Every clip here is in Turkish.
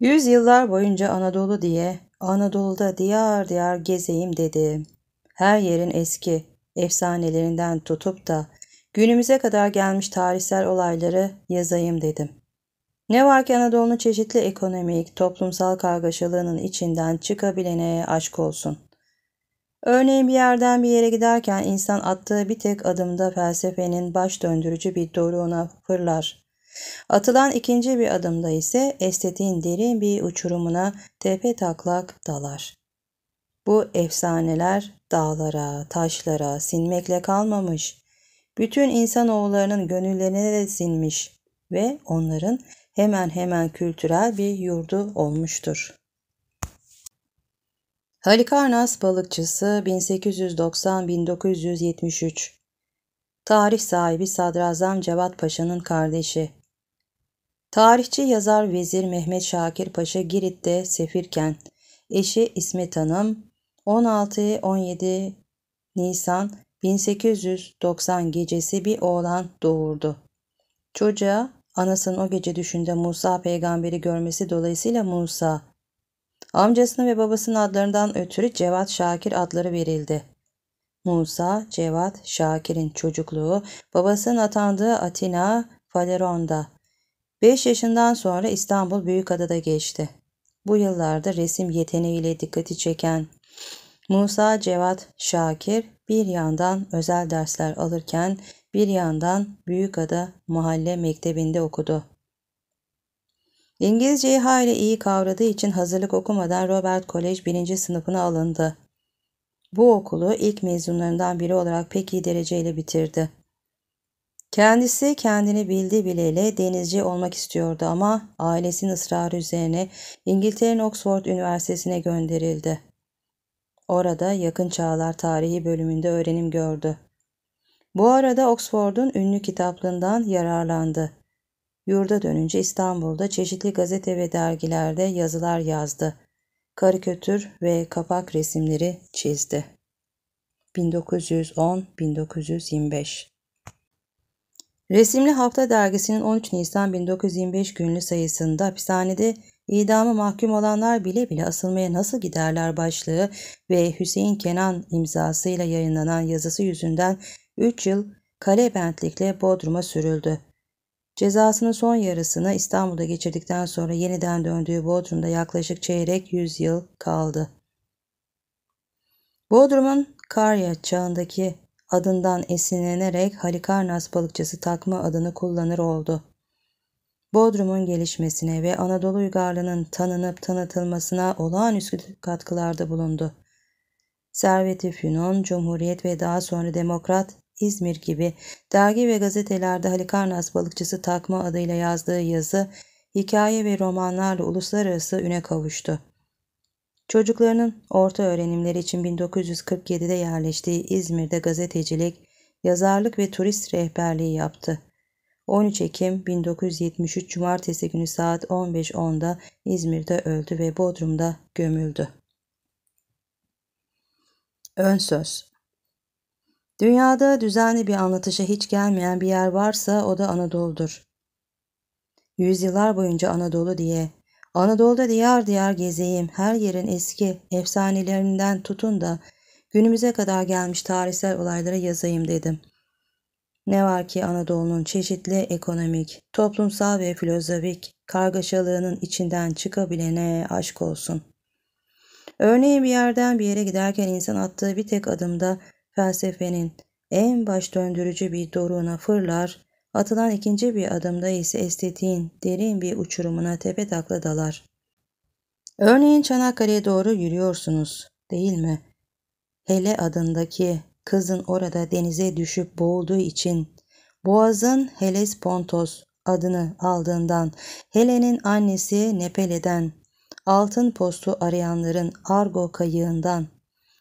Yüzyıllar boyunca Anadolu diye, Anadolu'da diyar diyar gezeyim dedi. Her yerin eski, efsanelerinden tutup da günümüze kadar gelmiş tarihsel olayları yazayım dedim. Ne var ki Anadolu'nun çeşitli ekonomik, toplumsal kargaşalığının içinden çıkabilene aşk olsun. Örneğin bir yerden bir yere giderken insan attığı bir tek adımda felsefenin baş döndürücü bir doruğuna fırlar. Atılan ikinci bir adımda ise estetiğin derin bir uçurumuna tepe taklak dalar. Bu efsaneler dağlara, taşlara sinmekle kalmamış, bütün insanoğullarının gönüllerine de sinmiş ve onların hemen hemen kültürel bir yurdu olmuştur. Halikarnas balıkçısı 1890-1973 Tarih sahibi Sadrazam Cevat Paşa'nın kardeşi Tarihçi yazar Vezir Mehmet Şakir Paşa Girit'te sefirken eşi İsmet Hanım 16-17 Nisan 1890 gecesi bir oğlan doğurdu. Çocuğa anasının o gece düşünde Musa peygamberi görmesi dolayısıyla Musa, amcasını ve babasının adlarından ötürü Cevat Şakir adları verildi. Musa, Cevat, Şakir'in çocukluğu babasının atandığı Atina, Faleron'da 5 yaşından sonra İstanbul Büyükada'da geçti. Bu yıllarda resim yeteneğiyle dikkati çeken Musa Cevat Şakir bir yandan özel dersler alırken bir yandan Büyükada Mahalle Mektebi'nde okudu. İngilizceyi hayli iyi kavradığı için hazırlık okumadan Robert College 1. sınıfına alındı. Bu okulu ilk mezunlarından biri olarak pek iyi dereceyle bitirdi. Kendisi kendini bildi bileli denizci olmak istiyordu ama ailesinin ısrarı üzerine İngiltere'nin Oxford Üniversitesi'ne gönderildi. Orada yakın çağlar tarihi bölümünde öğrenim gördü. Bu arada Oxford'un ünlü kitaplığından yararlandı. Yurda dönünce İstanbul'da çeşitli gazete ve dergilerde yazılar yazdı. Karikatür ve kapak resimleri çizdi. 1910-1925 Resimli Hafta dergisinin 13 Nisan 1925 günlü sayısında hapishanede idamı mahkum olanlar bile bile asılmaya nasıl giderler başlığı ve Hüseyin Kenan imzasıyla yayınlanan yazısı yüzünden 3 yıl kale bentlikle Bodrum'a sürüldü. Cezasının son yarısını İstanbul'da geçirdikten sonra yeniden döndüğü Bodrum'da yaklaşık çeyrek yüzyıl kaldı. Bodrum'un Karya çağındaki adından esinlenerek Halikarnas balıkçısı takma adını kullanır oldu. Bodrum'un gelişmesine ve Anadolu uygarlığının tanınıp tanıtılmasına olağanüstü katkılarda bulundu. Servet-i Fünun, Cumhuriyet ve daha sonra Demokrat İzmir gibi dergi ve gazetelerde Halikarnas balıkçısı takma adıyla yazdığı yazı, hikaye ve romanlarla uluslararası üne kavuştu. Çocuklarının orta öğrenimleri için 1947'de yerleştiği İzmir'de gazetecilik, yazarlık ve turist rehberliği yaptı. 13 Ekim 1973 Cumartesi günü saat 15.10'da İzmir'de öldü ve Bodrum'da gömüldü. Ön Söz Dünyada düzenli bir anlatışa hiç gelmeyen bir yer varsa o da Anadolu'dur. Yüzyıllar boyunca Anadolu diye Anadolu'da diyar diyar gezeyim, her yerin eski efsanelerinden tutun da günümüze kadar gelmiş tarihsel olaylara yazayım dedim. Ne var ki Anadolu'nun çeşitli ekonomik, toplumsal ve filozofik kargaşalığının içinden çıkabilene aşk olsun. Örneğin bir yerden bir yere giderken insan attığı bir tek adımda felsefenin en baş döndürücü bir doruğuna fırlar, Atılan ikinci bir adımda ise estetiğin derin bir uçurumuna tepe takla dalar. Örneğin Çanakkale'ye doğru yürüyorsunuz değil mi? Hele adındaki kızın orada denize düşüp boğulduğu için Boğaz'ın Heles Pontos adını aldığından, Helen'in annesi Nepele'den, altın postu arayanların Argo kayığından,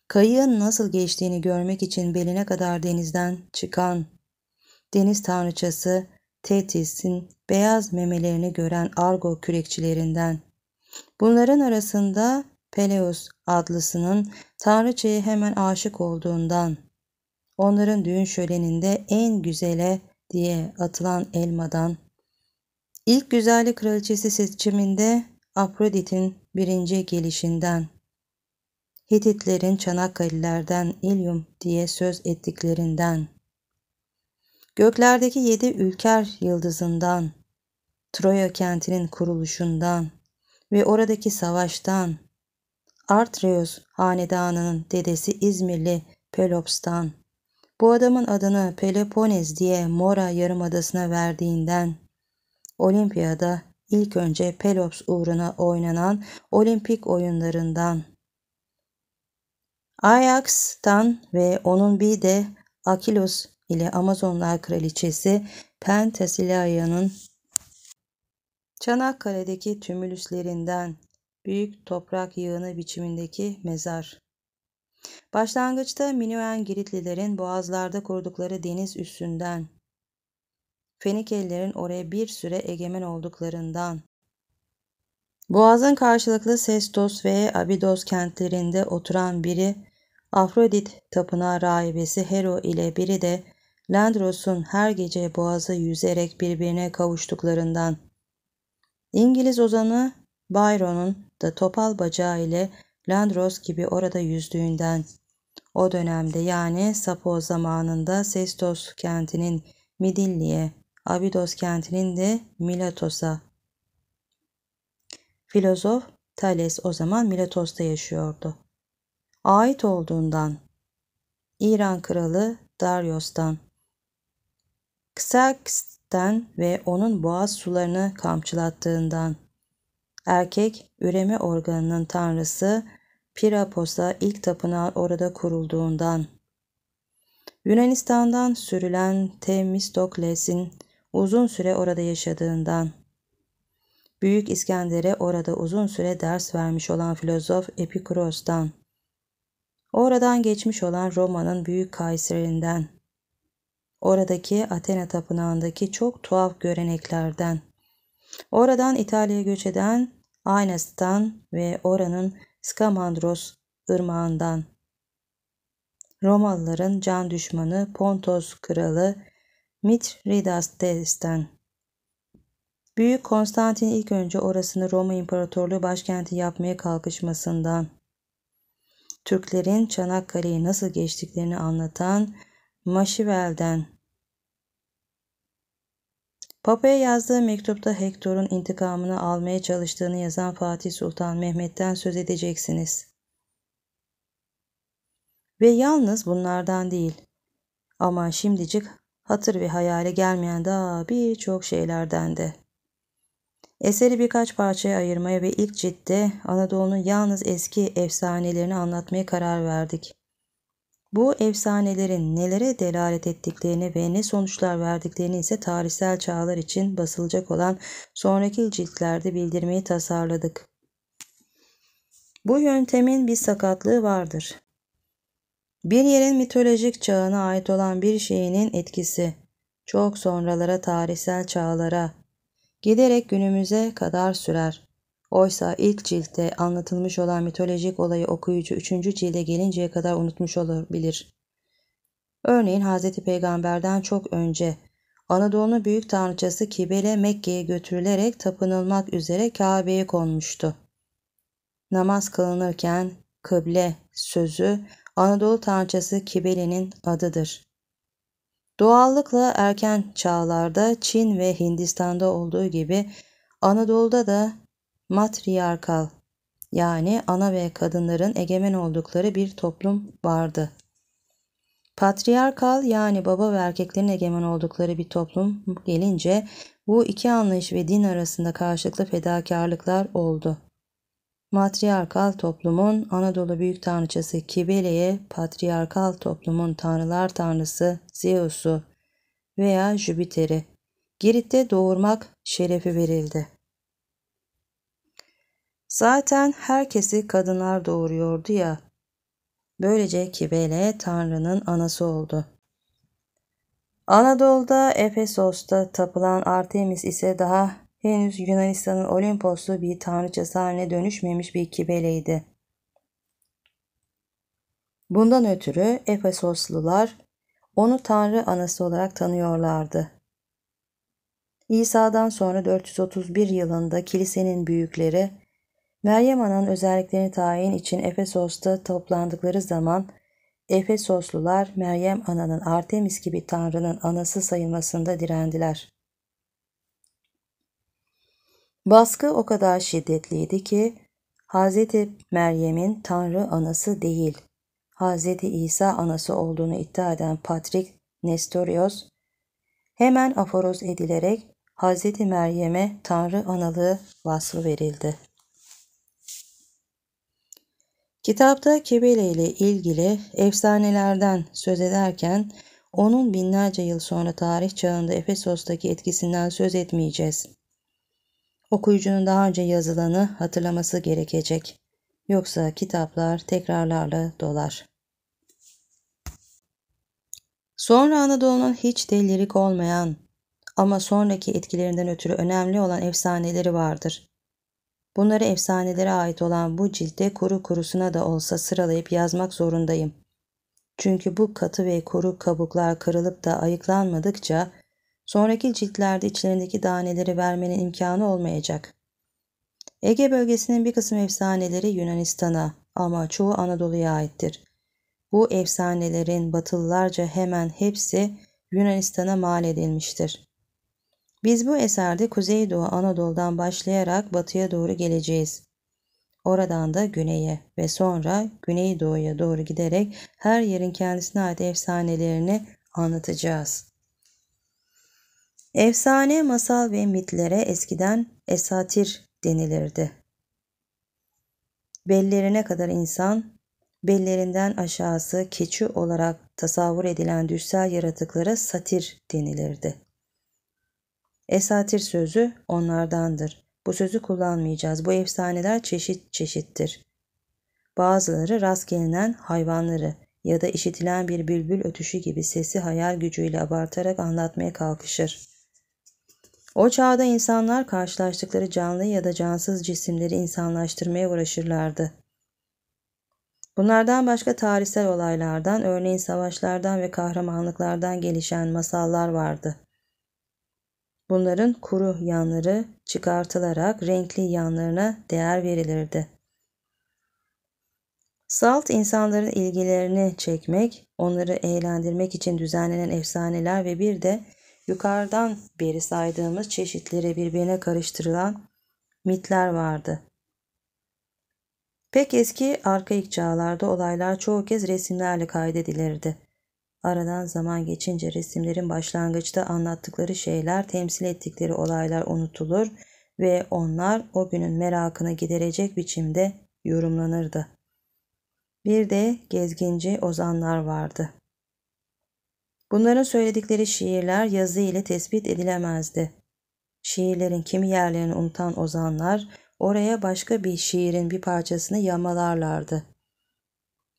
kayığın nasıl geçtiğini görmek için beline kadar denizden çıkan deniz tanrıçası Tetis'in beyaz memelerini gören Argo kürekçilerinden. Bunların arasında Peleus adlısının tanrıçaya hemen aşık olduğundan, onların düğün şöleninde en güzele diye atılan elmadan, ilk güzellik kraliçesi seçiminde Afrodit'in birinci gelişinden, Hititlerin Çanakkale'lerden İlyum diye söz ettiklerinden, Göklerdeki yedi ülker yıldızından, Troya kentinin kuruluşundan ve oradaki savaştan, Artreus hanedanının dedesi İzmirli Pelops'tan, bu adamın adını Pelopones diye Mora Yarımadası'na verdiğinden, Olimpiyada ilk önce Pelops uğruna oynanan olimpik oyunlarından, Ajax'tan ve onun bir de Akilos ile Amazonlar Kraliçesi Pentasilia'nın Çanakkale'deki tümülüslerinden büyük toprak yığını biçimindeki mezar. Başlangıçta Minuen Giritlilerin boğazlarda kurdukları deniz üstünden, Fenikelilerin oraya bir süre egemen olduklarından, Boğaz'ın karşılıklı Sestos ve Abidos kentlerinde oturan biri Afrodit tapınağı rahibesi Hero ile biri de Landros'un her gece boğazı yüzerek birbirine kavuştuklarından. İngiliz ozanı Byron'un da topal bacağı ile Landros gibi orada yüzdüğünden. O dönemde yani sapo zamanında Sestos kentinin Midilli'ye, Abidos kentinin de Milatos'a. Filozof Thales o zaman Milatos'ta yaşıyordu. Ait olduğundan İran kralı Darius'tan Kısak'tan ve onun boğaz sularını kamçılattığından. Erkek, üreme organının tanrısı Pirapos'a ilk tapınağı orada kurulduğundan. Yunanistan'dan sürülen Temistokles'in uzun süre orada yaşadığından. Büyük İskender'e orada uzun süre ders vermiş olan filozof Epikuros'tan. Oradan geçmiş olan Roma'nın büyük kayserinden. Oradaki Athena tapınağındaki çok tuhaf göreneklerden. Oradan İtalya'ya göç eden Aynes'tan ve oranın Skamandros ırmağından. Romalıların can düşmanı Pontos kralı Mitridas'ten. Büyük Konstantin ilk önce orasını Roma İmparatorluğu başkenti yapmaya kalkışmasından. Türklerin Çanakkale'yi nasıl geçtiklerini anlatan Maşivel'den. Papa'ya yazdığı mektupta Hektor'un intikamını almaya çalıştığını yazan Fatih Sultan Mehmet'ten söz edeceksiniz. Ve yalnız bunlardan değil. Ama şimdicik hatır ve hayale gelmeyen daha birçok şeylerden de. Eseri birkaç parçaya ayırmaya ve ilk ciltte Anadolu'nun yalnız eski efsanelerini anlatmaya karar verdik. Bu efsanelerin nelere delalet ettiklerini ve ne sonuçlar verdiklerini ise tarihsel çağlar için basılacak olan sonraki ciltlerde bildirmeyi tasarladık. Bu yöntemin bir sakatlığı vardır. Bir yerin mitolojik çağına ait olan bir şeyinin etkisi çok sonralara tarihsel çağlara giderek günümüze kadar sürer. Oysa ilk ciltte anlatılmış olan mitolojik olayı okuyucu üçüncü cilde gelinceye kadar unutmuş olabilir. Örneğin Hz. Peygamber'den çok önce Anadolu'nun büyük tanrıçası Kibele Mekke'ye götürülerek tapınılmak üzere Kabe'ye konmuştu. Namaz kılınırken kıble sözü Anadolu tanrıçası Kibele'nin adıdır. Doğallıkla erken çağlarda Çin ve Hindistan'da olduğu gibi Anadolu'da da matriyarkal yani ana ve kadınların egemen oldukları bir toplum vardı. Patriyarkal yani baba ve erkeklerin egemen oldukları bir toplum gelince bu iki anlayış ve din arasında karşılıklı fedakarlıklar oldu. Matriyarkal toplumun Anadolu büyük tanrıçası Kibele'ye patriyarkal toplumun tanrılar tanrısı Zeus'u veya Jüpiter'i Girit'te doğurmak şerefi verildi. Zaten herkesi kadınlar doğuruyordu ya. Böylece Kibele Tanrı'nın anası oldu. Anadolu'da Efesos'ta tapılan Artemis ise daha henüz Yunanistan'ın Olimposlu bir tanrıçası haline dönüşmemiş bir Kibele'ydi. Bundan ötürü Efesoslular onu Tanrı anası olarak tanıyorlardı. İsa'dan sonra 431 yılında kilisenin büyükleri Meryem Ana'nın özelliklerini tayin için Efesos'ta toplandıkları zaman Efesoslular Meryem Ana'nın Artemis gibi Tanrı'nın anası sayılmasında direndiler. Baskı o kadar şiddetliydi ki Hz. Meryem'in Tanrı anası değil, Hz. İsa anası olduğunu iddia eden Patrik Nestorios hemen aforoz edilerek Hz. Meryem'e Tanrı analığı vasfı verildi. Kitapta Kibele ile ilgili efsanelerden söz ederken onun binlerce yıl sonra tarih çağında Efesos'taki etkisinden söz etmeyeceğiz. Okuyucunun daha önce yazılanı hatırlaması gerekecek. Yoksa kitaplar tekrarlarla dolar. Sonra Anadolu'nun hiç de olmayan ama sonraki etkilerinden ötürü önemli olan efsaneleri vardır. Bunları efsanelere ait olan bu cilde kuru kurusuna da olsa sıralayıp yazmak zorundayım. Çünkü bu katı ve kuru kabuklar kırılıp da ayıklanmadıkça sonraki ciltlerde içlerindeki daneleri vermenin imkanı olmayacak. Ege bölgesinin bir kısım efsaneleri Yunanistan'a ama çoğu Anadolu'ya aittir. Bu efsanelerin batılılarca hemen hepsi Yunanistan'a mal edilmiştir. Biz bu eserde Kuzeydoğu Anadolu'dan başlayarak batıya doğru geleceğiz. Oradan da güneye ve sonra güneydoğuya doğru giderek her yerin kendisine ait efsanelerini anlatacağız. Efsane, masal ve mitlere eskiden esatir denilirdi. Bellerine kadar insan, bellerinden aşağısı keçi olarak tasavvur edilen düşsel yaratıklara satir denilirdi. Esatir sözü onlardandır. Bu sözü kullanmayacağız. Bu efsaneler çeşit çeşittir. Bazıları rast gelinen hayvanları ya da işitilen bir bülbül ötüşü gibi sesi hayal gücüyle abartarak anlatmaya kalkışır. O çağda insanlar karşılaştıkları canlı ya da cansız cisimleri insanlaştırmaya uğraşırlardı. Bunlardan başka tarihsel olaylardan, örneğin savaşlardan ve kahramanlıklardan gelişen masallar vardı. Bunların kuru yanları çıkartılarak renkli yanlarına değer verilirdi. Salt insanların ilgilerini çekmek, onları eğlendirmek için düzenlenen efsaneler ve bir de yukarıdan beri saydığımız çeşitlere birbirine karıştırılan mitler vardı. Pek eski arkaik çağlarda olaylar çoğu kez resimlerle kaydedilirdi. Aradan zaman geçince resimlerin başlangıçta anlattıkları şeyler, temsil ettikleri olaylar unutulur ve onlar o günün merakını giderecek biçimde yorumlanırdı. Bir de gezginci ozanlar vardı. Bunların söyledikleri şiirler yazı ile tespit edilemezdi. Şiirlerin kimi yerlerini unutan ozanlar oraya başka bir şiirin bir parçasını yamalarlardı.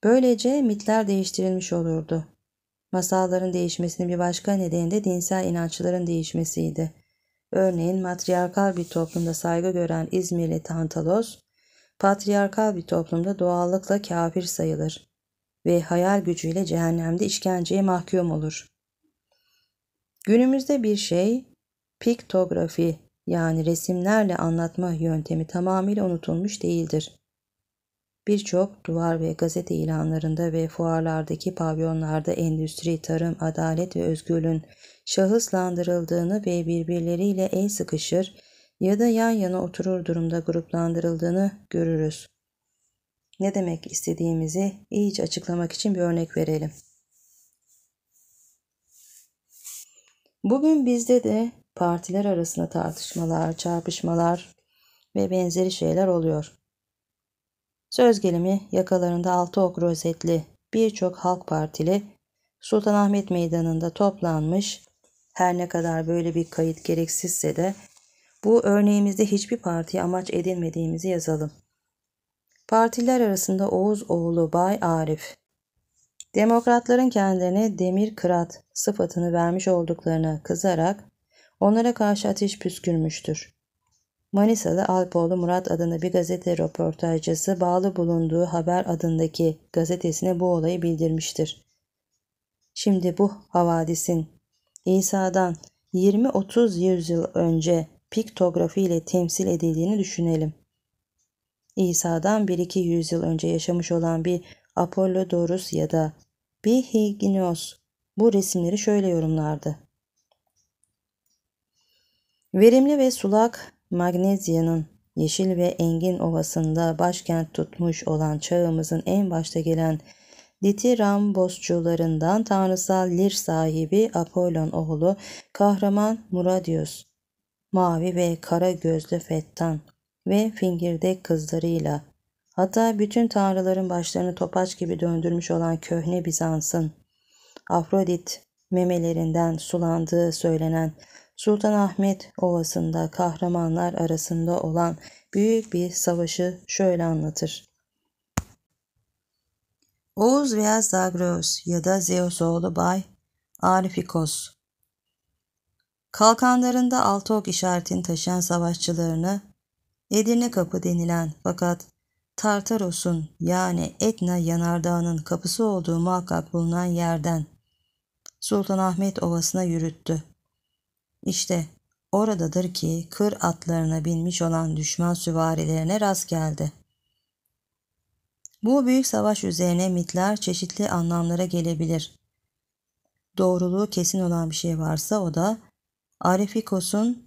Böylece mitler değiştirilmiş olurdu. Masalların değişmesinin bir başka nedeni de dinsel inançların değişmesiydi. Örneğin matriarkal bir toplumda saygı gören İzmirli Tantalos, patriarkal bir toplumda doğallıkla kafir sayılır ve hayal gücüyle cehennemde işkenceye mahkum olur. Günümüzde bir şey piktografi yani resimlerle anlatma yöntemi tamamıyla unutulmuş değildir. Birçok duvar ve gazete ilanlarında ve fuarlardaki pavyonlarda endüstri, tarım, adalet ve özgürlüğün şahıslandırıldığını ve birbirleriyle el sıkışır ya da yan yana oturur durumda gruplandırıldığını görürüz. Ne demek istediğimizi iyice açıklamak için bir örnek verelim. Bugün bizde de partiler arasında tartışmalar, çarpışmalar ve benzeri şeyler oluyor. Söz gelimi yakalarında altı ok rozetli birçok halk partili Sultanahmet Meydanı'nda toplanmış her ne kadar böyle bir kayıt gereksizse de bu örneğimizde hiçbir partiye amaç edinmediğimizi yazalım. Partiler arasında Oğuz oğlu Bay Arif, Demokratların kendilerine demir kırat sıfatını vermiş olduklarına kızarak onlara karşı ateş püskürmüştür. Manisa'da Alpoğlu Murat adında bir gazete röportajcısı bağlı bulunduğu Haber adındaki gazetesine bu olayı bildirmiştir. Şimdi bu havadisin İsa'dan 20-30 yüzyıl önce piktografi ile temsil edildiğini düşünelim. İsa'dan 1-2 yüzyıl önce yaşamış olan bir Apollodorus ya da bir Higinios bu resimleri şöyle yorumlardı. Verimli ve sulak Magnezya'nın yeşil ve engin ovasında başkent tutmuş olan çağımızın en başta gelen Ditirambosçularından tanrısal lir sahibi Apollon oğlu kahraman Muradius, mavi ve kara gözlü Fettan ve fingirdek kızlarıyla hatta bütün tanrıların başlarını topaç gibi döndürmüş olan köhne Bizans'ın Afrodit memelerinden sulandığı söylenen Sultanahmet Ovası'nda kahramanlar arasında olan büyük bir savaşı şöyle anlatır. Oğuz veya Zagreus ya da Zeus oğlu Bay Arifikos. Kalkanlarında altı ok işaretini taşıyan savaşçılarını Edirne Kapı denilen fakat Tartaros'un yani Etna yanardağının kapısı olduğu muhakkak bulunan yerden Sultanahmet Ovası'na yürüttü. İşte oradadır ki kır atlarına binmiş olan düşman süvarilerine rast geldi. Bu büyük savaş üzerine mitler çeşitli anlamlara gelebilir. Doğruluğu kesin olan bir şey varsa o da Arifikos'un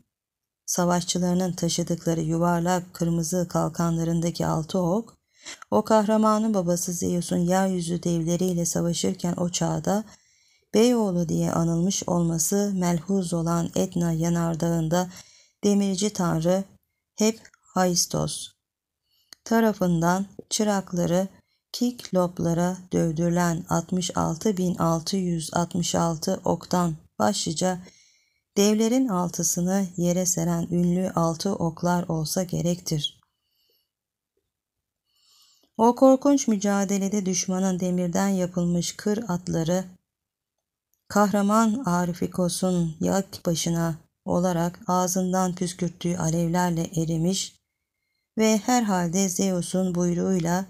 savaşçılarının taşıdıkları yuvarlak kırmızı kalkanlarındaki altı ok, o kahramanın babası Zeus'un yeryüzü devleriyle savaşırken o çağda Beyoğlu diye anılmış olması melhuz olan Etna yanardağında demirci tanrı hep Haistos tarafından çırakları Kikloplara dövdürülen 66.666 oktan başlıca devlerin altısını yere seren ünlü altı oklar olsa gerektir. O korkunç mücadelede düşmanın demirden yapılmış kır atları Kahraman Arifikos'un yak başına olarak ağzından püskürttüğü alevlerle erimiş ve herhalde Zeus'un buyruğuyla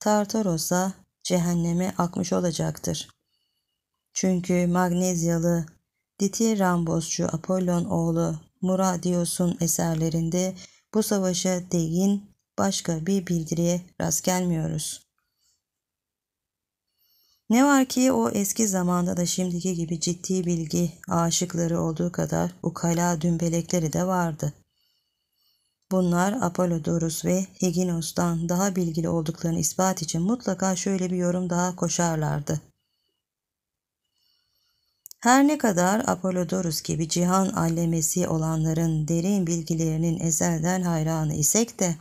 Tartaros'a cehenneme akmış olacaktır. Çünkü Magnezyalı Diti Rambosçu Apollon oğlu Muradios'un eserlerinde bu savaşa değin başka bir bildiriye rast gelmiyoruz. Ne var ki o eski zamanda da şimdiki gibi ciddi bilgi aşıkları olduğu kadar ukala dümbelekleri de vardı. Bunlar Apollodorus ve Higinos'tan daha bilgili olduklarını ispat için mutlaka şöyle bir yorum daha koşarlardı. Her ne kadar Apollodorus gibi cihan allemesi olanların derin bilgilerinin ezelden hayranı isek de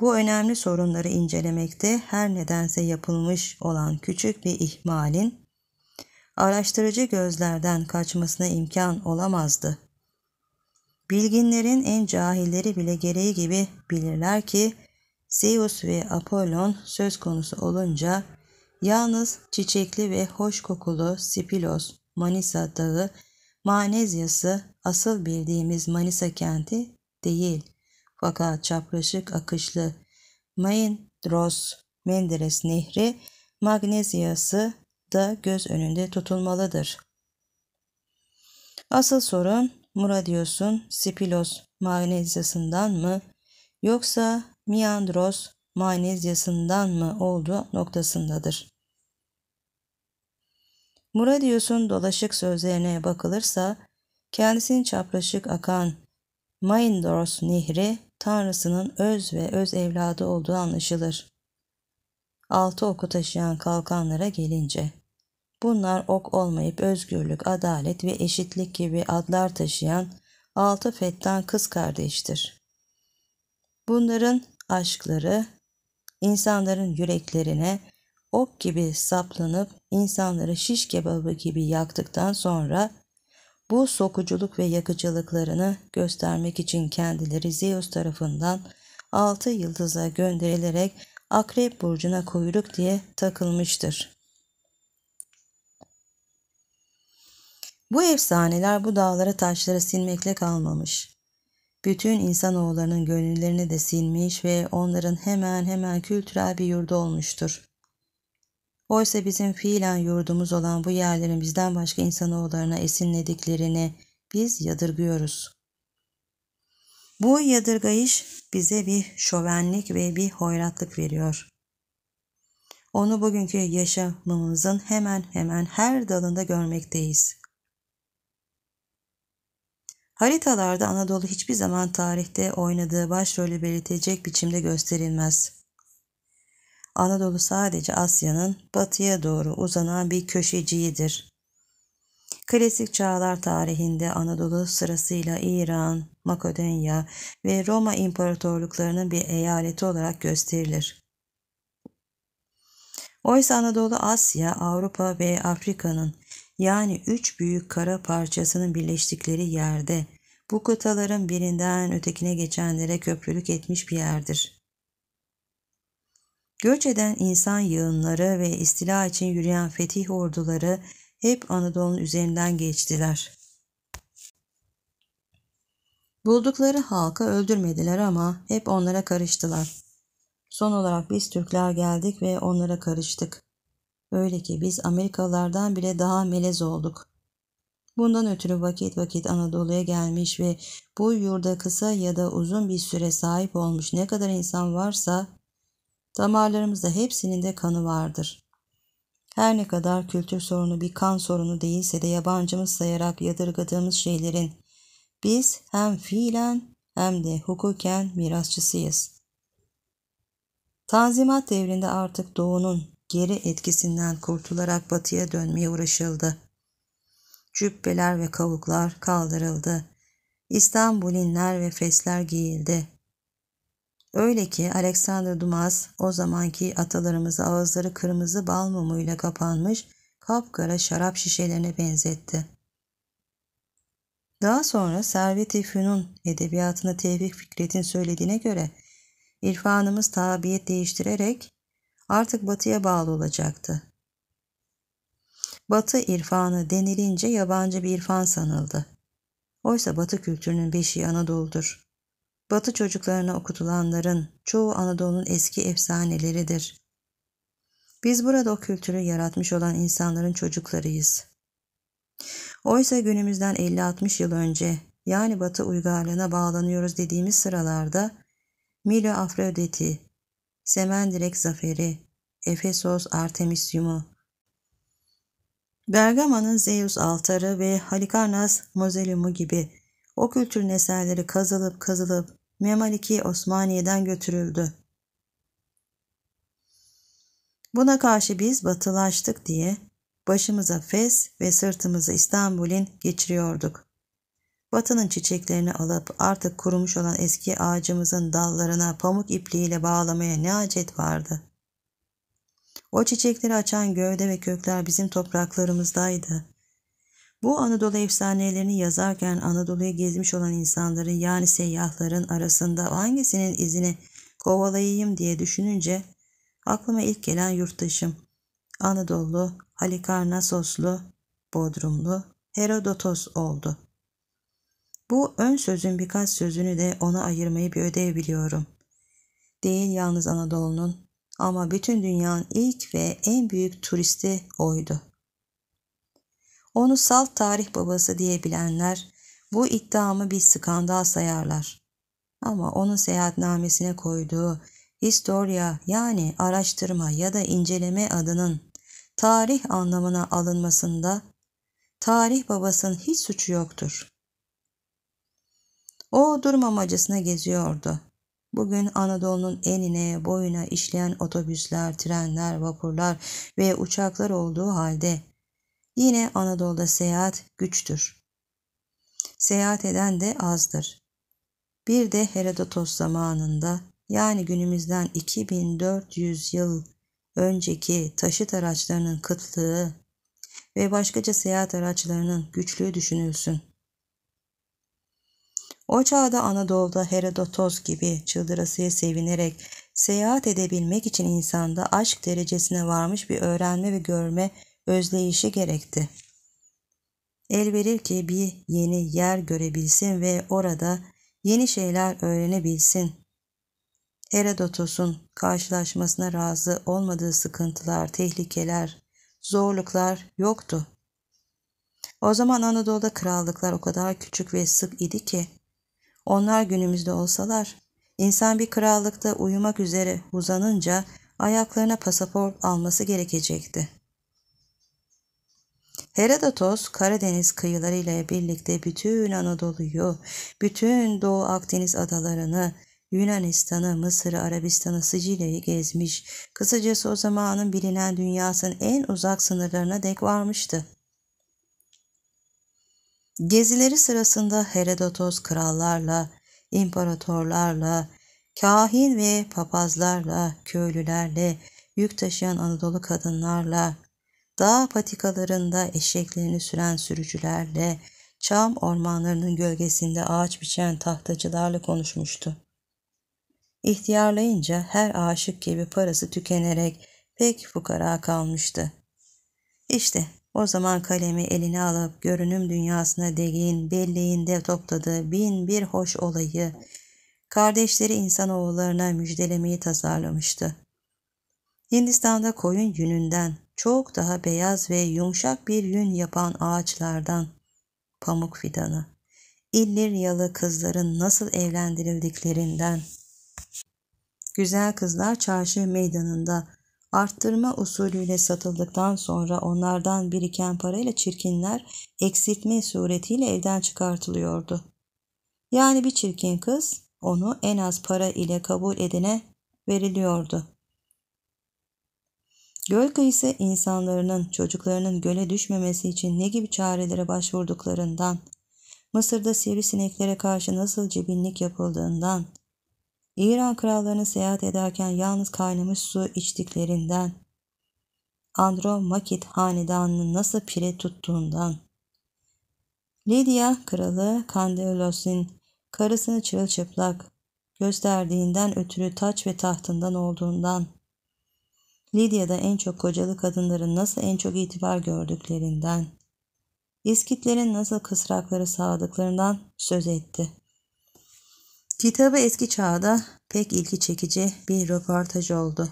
bu önemli sorunları incelemekte her nedense yapılmış olan küçük bir ihmalin araştırıcı gözlerden kaçmasına imkan olamazdı. Bilginlerin en cahilleri bile gereği gibi bilirler ki Zeus ve Apollon söz konusu olunca yalnız çiçekli ve hoş kokulu Spilos, Manisa Dağı, Manezyası asıl bildiğimiz Manisa kenti değil.'' fakat çapraşık akışlı Maindros Menderes Nehri magnezyası da göz önünde tutulmalıdır. Asıl sorun Muradiosun Spilos magnezyasından mı yoksa Miandros magnezyasından mı olduğu noktasındadır. Muradiosun dolaşık sözlerine bakılırsa kendisinin çapraşık akan Maindros Nehri Tanrısının öz ve öz evladı olduğu anlaşılır. Altı oku taşıyan kalkanlara gelince, bunlar ok olmayıp özgürlük, adalet ve eşitlik gibi adlar taşıyan altı fettan kız kardeştir. Bunların aşkları insanların yüreklerine ok gibi saplanıp insanları şiş kebabı gibi yaktıktan sonra bu sokuculuk ve yakıcılıklarını göstermek için kendileri Zeus tarafından altı yıldıza gönderilerek Akrep burcuna kuyruk diye takılmıştır. Bu efsaneler bu dağlara taşları silmekle kalmamış. Bütün insanoğullarının gönüllerini de silmiş ve onların hemen hemen kültürel bir yurdu olmuştur. Oysa bizim fiilen yurdumuz olan bu yerlerin bizden başka insanoğullarına esinlediklerini biz yadırgıyoruz. Bu yadırgayış bize bir şövenlik ve bir hoyratlık veriyor. Onu bugünkü yaşamımızın hemen hemen her dalında görmekteyiz. Haritalarda Anadolu hiçbir zaman tarihte oynadığı başrolü belirtecek biçimde gösterilmez. Anadolu sadece Asya'nın batıya doğru uzanan bir köşeciğidir. Klasik çağlar tarihinde Anadolu sırasıyla İran, Makedonya ve Roma imparatorluklarının bir eyaleti olarak gösterilir. Oysa Anadolu Asya, Avrupa ve Afrika'nın yani üç büyük kara parçasının birleştikleri yerde bu kıtaların birinden ötekine geçenlere köprülük etmiş bir yerdir. Göç eden insan yığınları ve istila için yürüyen fetih orduları hep Anadolu'nun üzerinden geçtiler. Buldukları halka öldürmediler ama hep onlara karıştılar. Son olarak biz Türkler geldik ve onlara karıştık. Öyle ki biz Amerikalılardan bile daha melez olduk. Bundan ötürü vakit vakit Anadolu'ya gelmiş ve bu yurda kısa ya da uzun bir süre sahip olmuş ne kadar insan varsa Damarlarımızda hepsinin de kanı vardır. Her ne kadar kültür sorunu bir kan sorunu değilse de yabancımız sayarak yadırgadığımız şeylerin biz hem fiilen hem de hukuken mirasçısıyız. Tanzimat devrinde artık doğunun geri etkisinden kurtularak batıya dönmeye uğraşıldı. Cübbeler ve kavuklar kaldırıldı. İstanbulinler ve fesler giyildi. Öyle ki Alexander Dumas o zamanki atalarımızı ağızları kırmızı bal mumuyla kapanmış kapkara şarap şişelerine benzetti. Daha sonra Servet-i Fünun edebiyatına Tevfik Fikret'in söylediğine göre irfanımız tabiyet değiştirerek artık batıya bağlı olacaktı. Batı irfanı denilince yabancı bir irfan sanıldı. Oysa batı kültürünün beşiği Anadolu'dur. Batı çocuklarına okutulanların çoğu Anadolu'nun eski efsaneleridir. Biz burada o kültürü yaratmış olan insanların çocuklarıyız. Oysa günümüzden 50-60 yıl önce yani Batı uygarlığına bağlanıyoruz dediğimiz sıralarda Milo Afrodit'i, Semendirek Zaferi, Efesos Artemisium'u, Bergama'nın Zeus altarı ve Halikarnas mozeliumu gibi o kültürün eserleri kazılıp kazılıp Memaliki Osmaniye'den götürüldü. Buna karşı biz batılaştık diye başımıza Fes ve sırtımızı İstanbul'in geçiriyorduk. Batının çiçeklerini alıp artık kurumuş olan eski ağacımızın dallarına pamuk ipliğiyle bağlamaya ne acet vardı. O çiçekleri açan gövde ve kökler bizim topraklarımızdaydı. Bu Anadolu efsanelerini yazarken Anadolu'yu gezmiş olan insanların yani seyyahların arasında hangisinin izini kovalayayım diye düşününce aklıma ilk gelen yurttaşım Anadolu, Halikarnasoslu, Bodrumlu Herodotos oldu. Bu ön sözün birkaç sözünü de ona ayırmayı bir ödev biliyorum. Değil yalnız Anadolu'nun ama bütün dünyanın ilk ve en büyük turisti oydu. Onu salt tarih babası diyebilenler bu iddiamı bir skandal sayarlar. Ama onun seyahatnamesine koyduğu historia yani araştırma ya da inceleme adının tarih anlamına alınmasında tarih babasının hiç suçu yoktur. O durum amacısına geziyordu. Bugün Anadolu'nun enine boyuna işleyen otobüsler, trenler, vapurlar ve uçaklar olduğu halde Yine Anadolu'da seyahat güçtür. Seyahat eden de azdır. Bir de Herodotos zamanında yani günümüzden 2400 yıl önceki taşıt araçlarının kıtlığı ve başkaca seyahat araçlarının güçlüğü düşünülsün. O çağda Anadolu'da Herodotos gibi çıldırasıya sevinerek seyahat edebilmek için insanda aşk derecesine varmış bir öğrenme ve görme özleyişi gerekti. El verir ki bir yeni yer görebilsin ve orada yeni şeyler öğrenebilsin. Herodotos'un karşılaşmasına razı olmadığı sıkıntılar, tehlikeler, zorluklar yoktu. O zaman Anadolu'da krallıklar o kadar küçük ve sık idi ki onlar günümüzde olsalar insan bir krallıkta uyumak üzere uzanınca ayaklarına pasaport alması gerekecekti. Herodotos Karadeniz kıyıları ile birlikte bütün Anadolu'yu, bütün Doğu Akdeniz adalarını, Yunanistan'ı, Mısır'ı, Arabistan'ı, Sicilya'yı gezmiş. Kısacası o zamanın bilinen dünyasının en uzak sınırlarına dek varmıştı. Gezileri sırasında Herodotos krallarla, imparatorlarla, kahin ve papazlarla, köylülerle, yük taşıyan Anadolu kadınlarla, dağ patikalarında eşeklerini süren sürücülerle, çam ormanlarının gölgesinde ağaç biçen tahtacılarla konuşmuştu. İhtiyarlayınca her aşık gibi parası tükenerek pek fukara kalmıştı. İşte o zaman kalemi eline alıp görünüm dünyasına değin, belleğinde topladığı bin bir hoş olayı, kardeşleri insanoğullarına müjdelemeyi tasarlamıştı. Hindistan'da koyun yününden, çok daha beyaz ve yumuşak bir yün yapan ağaçlardan pamuk fidanı. İlliryalı kızların nasıl evlendirildiklerinden. Güzel kızlar çarşı meydanında arttırma usulüyle satıldıktan sonra onlardan biriken parayla çirkinler eksiltme suretiyle evden çıkartılıyordu. Yani bir çirkin kız onu en az para ile kabul edene veriliyordu. Göl ise insanların çocuklarının göle düşmemesi için ne gibi çarelere başvurduklarından, Mısır'da sivrisineklere karşı nasıl cebinlik yapıldığından, İran krallarını seyahat ederken yalnız kaynamış su içtiklerinden, Andromakit hanedanını nasıl pire tuttuğundan, Lidya kralı Kandelos'un karısını çırılçıplak gösterdiğinden ötürü taç ve tahtından olduğundan, Lidya'da en çok kocalı kadınların nasıl en çok itibar gördüklerinden, İskitlerin nasıl kısrakları sağladıklarından söz etti. Kitabı eski çağda pek ilgi çekici bir röportaj oldu.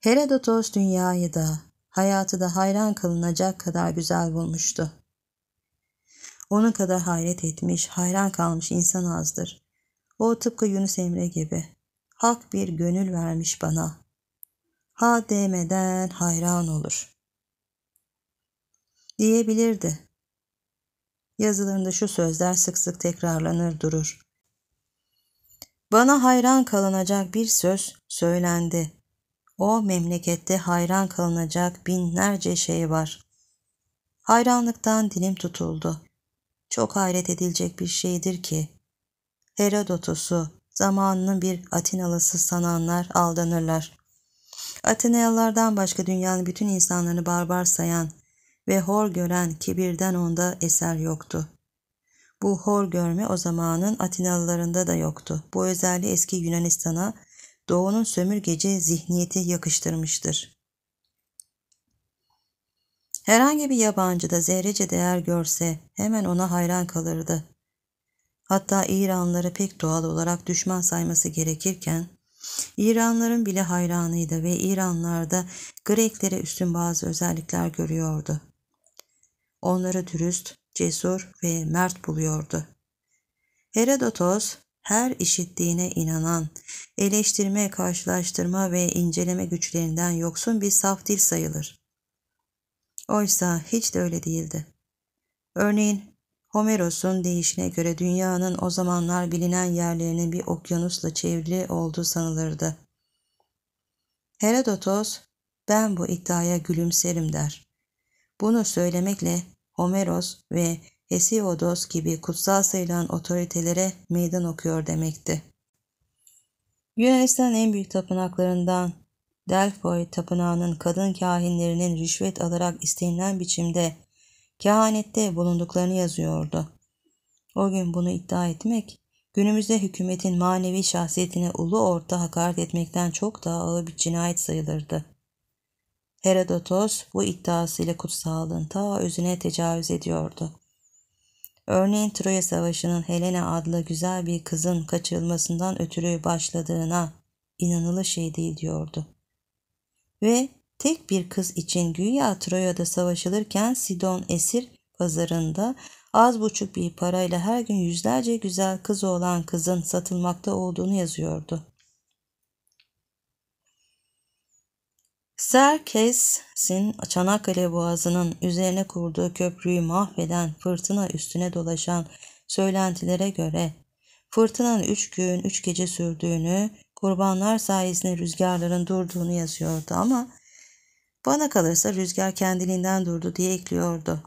Herodotos dünyayı da, hayatı da hayran kalınacak kadar güzel bulmuştu. Onun kadar hayret etmiş, hayran kalmış insan azdır. O tıpkı Yunus Emre gibi Hak bir gönül vermiş bana. Ha demeden hayran olur. Diyebilirdi. Yazılarında şu sözler sık sık tekrarlanır durur. Bana hayran kalınacak bir söz söylendi. O memlekette hayran kalınacak binlerce şey var. Hayranlıktan dilim tutuldu. Çok hayret edilecek bir şeydir ki. Herodotos'u, zamanını bir Atinalısı sananlar aldanırlar. Atinalılardan başka dünyanın bütün insanlarını barbar sayan ve hor gören kibirden onda eser yoktu. Bu hor görme o zamanın Atinalılarında da yoktu. Bu özelliği eski Yunanistan'a doğunun sömürgeci zihniyeti yakıştırmıştır. Herhangi bir yabancı da zerrece değer görse hemen ona hayran kalırdı. Hatta İranlıları pek doğal olarak düşman sayması gerekirken İranların bile hayranıydı ve İranlarda Greklere üstün bazı özellikler görüyordu. Onları dürüst, cesur ve mert buluyordu. Herodotos her işittiğine inanan, eleştirme, karşılaştırma ve inceleme güçlerinden yoksun bir saf dil sayılır. Oysa hiç de öyle değildi. Örneğin Homeros'un deyişine göre dünyanın o zamanlar bilinen yerlerinin bir okyanusla çevrili olduğu sanılırdı. Herodotos, ben bu iddiaya gülümserim der. Bunu söylemekle Homeros ve Hesiodos gibi kutsal sayılan otoritelere meydan okuyor demekti. Yunanistan'ın en büyük tapınaklarından Delphi tapınağının kadın kahinlerinin rüşvet alarak istenilen biçimde kehanette bulunduklarını yazıyordu. O gün bunu iddia etmek, günümüzde hükümetin manevi şahsiyetine ulu orta hakaret etmekten çok daha ağır bir cinayet sayılırdı. Herodotos bu iddiasıyla kutsallığın ta özüne tecavüz ediyordu. Örneğin Troya Savaşı'nın Helena adlı güzel bir kızın kaçırılmasından ötürü başladığına inanılı şey değil diyordu. Ve Tek bir kız için güya Troya'da savaşılırken Sidon esir pazarında az buçuk bir parayla her gün yüzlerce güzel kız olan kızın satılmakta olduğunu yazıyordu. Serkes'in Çanakkale Boğazı'nın üzerine kurduğu köprüyü mahveden fırtına üstüne dolaşan söylentilere göre fırtınanın üç gün üç gece sürdüğünü, kurbanlar sayesinde rüzgarların durduğunu yazıyordu ama bana kalırsa rüzgar kendiliğinden durdu diye ekliyordu.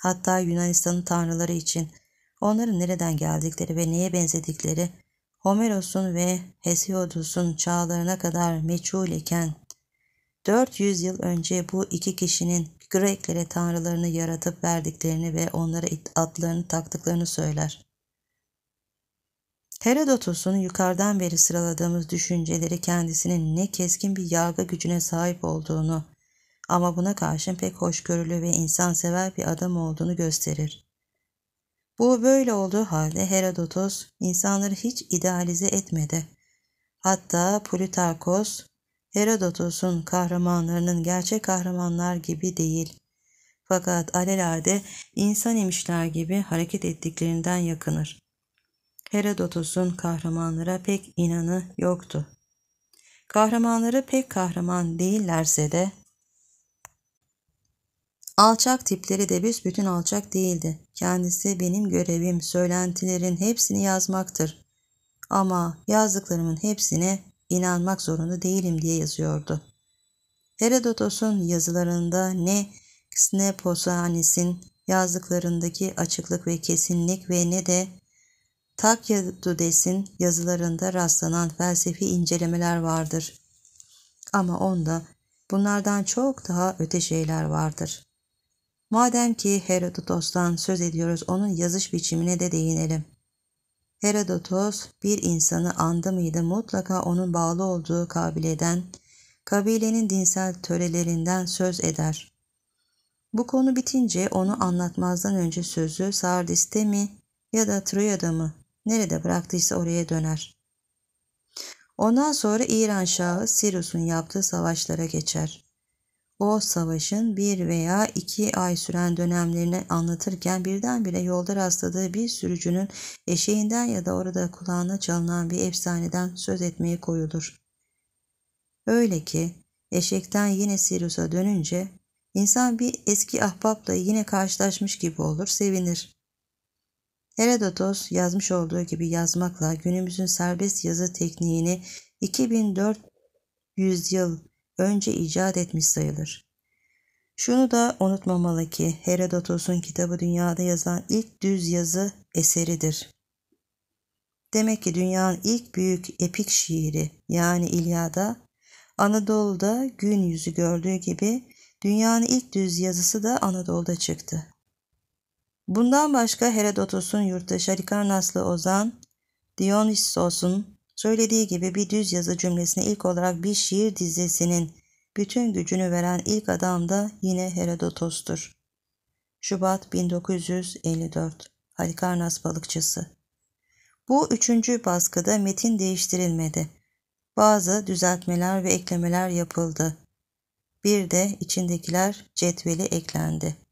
Hatta Yunanistan'ın tanrıları için onların nereden geldikleri ve neye benzedikleri Homeros'un ve Hesiodus'un çağlarına kadar meçhul iken 400 yıl önce bu iki kişinin Greklere tanrılarını yaratıp verdiklerini ve onlara adlarını taktıklarını söyler. Herodotos'un yukarıdan beri sıraladığımız düşünceleri kendisinin ne keskin bir yargı gücüne sahip olduğunu ama buna karşın pek hoşgörülü ve insansever bir adam olduğunu gösterir. Bu böyle olduğu halde Herodotos insanları hiç idealize etmedi. Hatta Plutarkos, Herodotos'un kahramanlarının gerçek kahramanlar gibi değil. Fakat alelade insan imişler gibi hareket ettiklerinden yakınır. Herodotus'un kahramanlara pek inanı yoktu. Kahramanları pek kahraman değillerse de alçak tipleri de biz bütün alçak değildi. Kendisi benim görevim söylentilerin hepsini yazmaktır. Ama yazdıklarımın hepsine inanmak zorunda değilim diye yazıyordu. Herodotus'un yazılarında ne Sneposanis'in yazdıklarındaki açıklık ve kesinlik ve ne de Takyadudes'in yazılarında rastlanan felsefi incelemeler vardır. Ama onda bunlardan çok daha öte şeyler vardır. Madem ki Herodotos'tan söz ediyoruz onun yazış biçimine de değinelim. Herodotos bir insanı andı mıydı mutlaka onun bağlı olduğu kabileden, kabilenin dinsel törelerinden söz eder. Bu konu bitince onu anlatmazdan önce sözü Sardis'te mi ya da Troya'da mı Nerede bıraktıysa oraya döner. Ondan sonra İran Şahı Sirus'un yaptığı savaşlara geçer. O savaşın bir veya iki ay süren dönemlerini anlatırken birdenbire yolda rastladığı bir sürücünün eşeğinden ya da orada kulağına çalınan bir efsaneden söz etmeye koyulur. Öyle ki eşekten yine Sirius'a dönünce insan bir eski ahbapla yine karşılaşmış gibi olur, sevinir. Herodotos yazmış olduğu gibi yazmakla günümüzün serbest yazı tekniğini 2400 yıl önce icat etmiş sayılır. Şunu da unutmamalı ki Herodotos'un kitabı dünyada yazan ilk düz yazı eseridir. Demek ki dünyanın ilk büyük epik şiiri yani İlyada Anadolu'da gün yüzü gördüğü gibi dünyanın ilk düz yazısı da Anadolu'da çıktı. Bundan başka Herodotos'un yurttaşı Halikarnaslı Ozan, Dionysos'un söylediği gibi bir düz yazı cümlesine ilk olarak bir şiir dizisinin bütün gücünü veren ilk adam da yine Herodotos'tur. Şubat 1954 Halikarnas balıkçısı Bu üçüncü baskıda metin değiştirilmedi. Bazı düzeltmeler ve eklemeler yapıldı. Bir de içindekiler cetveli eklendi.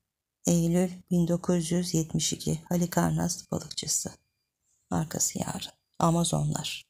Eylül 1972 Halikarnas balıkçısı. Arkası yarın. Amazonlar.